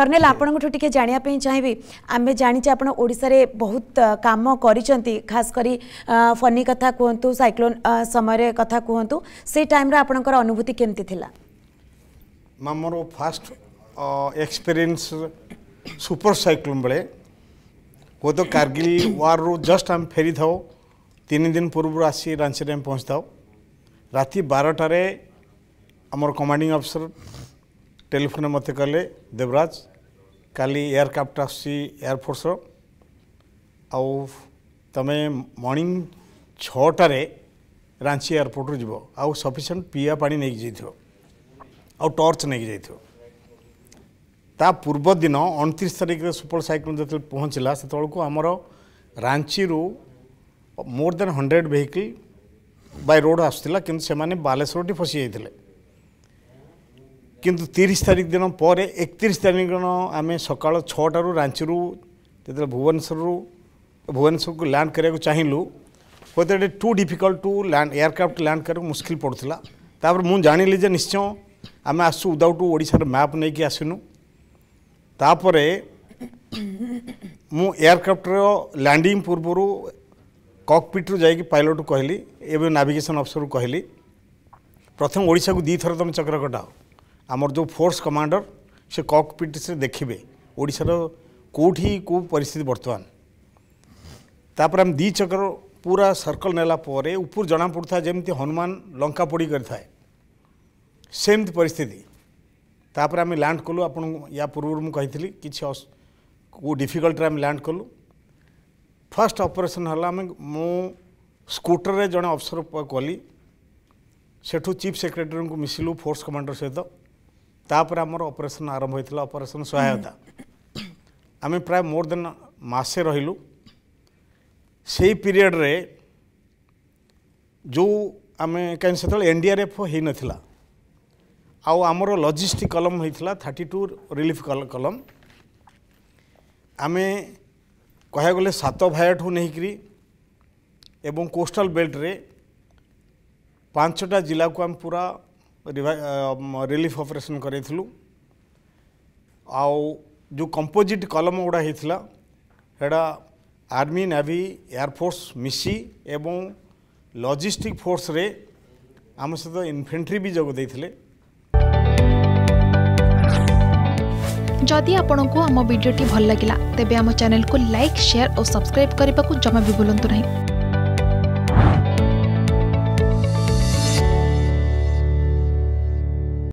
कर्णेल आपणकठु टिके जानिया पई चाहिबी आमे जानिचे आपण ओडिसा रे बहुत काम करिचंती खास करी फनी कथा कोहंतु साइक्लोन समय रे कथा कोहंतु से टाइम रे आपणकर अनुभूति केमती थिला मामरो फर्स्ट एक्सपीरियंस सुपर साइक्लोन बळे वो तो कारगिल वार रो जस्ट हम फेरी थाओ तीन दिन पूर्व रासी रांची रे पहुंचताओ राती 12 टा रे अमर कमांडिंग ऑफिसर ଟେଲିଫୋନ୍ ମୋତେ କଲେ ଦେବରାଜ କାଲି ଏୟାରକ୍ରାଫ୍ଟ ଆସୁଛି ଏୟାରଫୋର୍ସର ଆଉ ତୁମେ ମର୍ଣ୍ଣିଂ ଛଅଟାରେ ରାଞ୍ଚି ଏୟାରପୋର୍ଟରୁ ଯିବ ଆଉ ସଫିସିଏଣ୍ଟ ପିଇବା ପାଣି ନେଇକି ଯାଇଥିବ ଆଉ ଟର୍ଚ୍ଚ ନେଇକି ଯାଇଥିବ ତା ପୂର୍ବଦିନ ଅଣତିରିଶ ତାରିଖରେ ସୁପର ସାଇକ୍ଲୋନ୍ ଯେତେବେଳେ ପହଞ୍ଚିଲା ସେତେବେଳକୁ ଆମର ରାଞ୍ଚିରୁ more than hundred vehicle by road ଆସୁଥିଲା କିନ୍ତୁ ସେମାନେ ବାଲେଶ୍ୱରଠି ଫସି ଯାଇଥିଲେ କିନ୍ତୁ ତିରିଶ ତାରିଖ ଦିନ ପରେ ଏକତିରିଶ ତାରିଖ ଦିନ ଆମେ ସକାଳ ଛଅଟାରୁ ରାଞ୍ଚିରୁ ଯେତେବେଳେ ଭୁବନେଶ୍ୱରରୁ ଭୁବନେଶ୍ୱରକୁ ଲ୍ୟାଣ୍ଡ କରିବାକୁ ଚାହିଁଲୁ ହୁଏତ ଏଠି too difficult to land aircraft land କରିବାକୁ ମୁସ୍କିଲ ପଡ଼ୁଥିଲା ତାପରେ ମୁଁ ଜାଣିଲି ଯେ ନିଶ୍ଚୟ ଆମେ ଆସୁଛୁ ଉଦାଉଟ ଓଡ଼ିଶାର ମ୍ୟାପ୍ ନେଇକି ଆସିନୁ ତାପରେ ମୁଁ ଏୟାରକ୍ରାଫ୍ଟର ଲ୍ୟାଣ୍ଡିଂ ପୂର୍ବରୁ କକ୍ପିଟ୍ରୁ ଯାଇକି ପାଇଲଟ୍କୁ କହିଲି ଏବେ ନାଭିଗେସନ୍ ଅଫିସରକୁ କହିଲି ପ୍ରଥମେ ଓଡ଼ିଶାକୁ ଦୁଇଥର ତୁମେ ଚକ୍ର କଟାଅ आमर जो फोर्स कमांडर से ककपिट से देखिए ओडार कौटी को पिस्थित बर्तमान तापर आम दी चक्र पूरा सर्कल नेलापर उपुर जना पड़ता जमी हनुमान लंका पड़ी करें सेमती पिस्थित तापर आम लैंड कलु आप या पूर्व मुझे कि डिफिकल्टे आम लैंड कलु फर्स्ट ऑपरेशन है मु स्कूटर जो अफसर कली सेठ चीफ सेक्रेटरी को मिसलू फोर्स कमांडर सहित తాపురా আমର ઓપરેશન આરંભ હોઈતલા ઓપરેશન સહાયતા અમે પ્રાય મોર ધન માસે રહીલુ સેઈ પીરિયડ રે જો અમે કઈન સતળ એનડીઆરફ હે નથિલા આઉ આમરો લોજિસ્ટિક કલમ હોઈતલા 32 રિલીફ કલમ કલમ અમે કહય ગલે સાતો ભાયટ હો નહી કરી એબંગ કોસ્ટલ બેલ્ટ રે પાંચટા જિલ્લા કુમપુરા ରିଲିଫ୍ ଅପରେସନ୍ କରେଇଥିଲୁ ଆଉ ଯେଉଁ କମ୍ପୋଜିଟ୍ କଲମ ଗୁଡ଼ା ହେଇଥିଲା ସେଇଟା ଆର୍ମି ନେଭି ଏୟାରଫୋର୍ସ ମିଶି ଏବଂ ଲଜିଷ୍ଟିକ୍ ଫୋର୍ସରେ ଆମ ସହିତ ଇନଫେଣ୍ଟ୍ରି ବି ଯୋଗ ଦେଇଥିଲେ ଯଦି ଆପଣଙ୍କୁ ଆମ ଭିଡ଼ିଓଟି ଭଲ ଲାଗିଲା ତେବେ ଆମ ଚ୍ୟାନେଲକୁ ଲାଇକ୍ ସେୟାର ଓ ସବସ୍କ୍ରାଇବ୍ କରିବାକୁ ଜମା ବି ଭୁଲନ୍ତୁ ନାହିଁ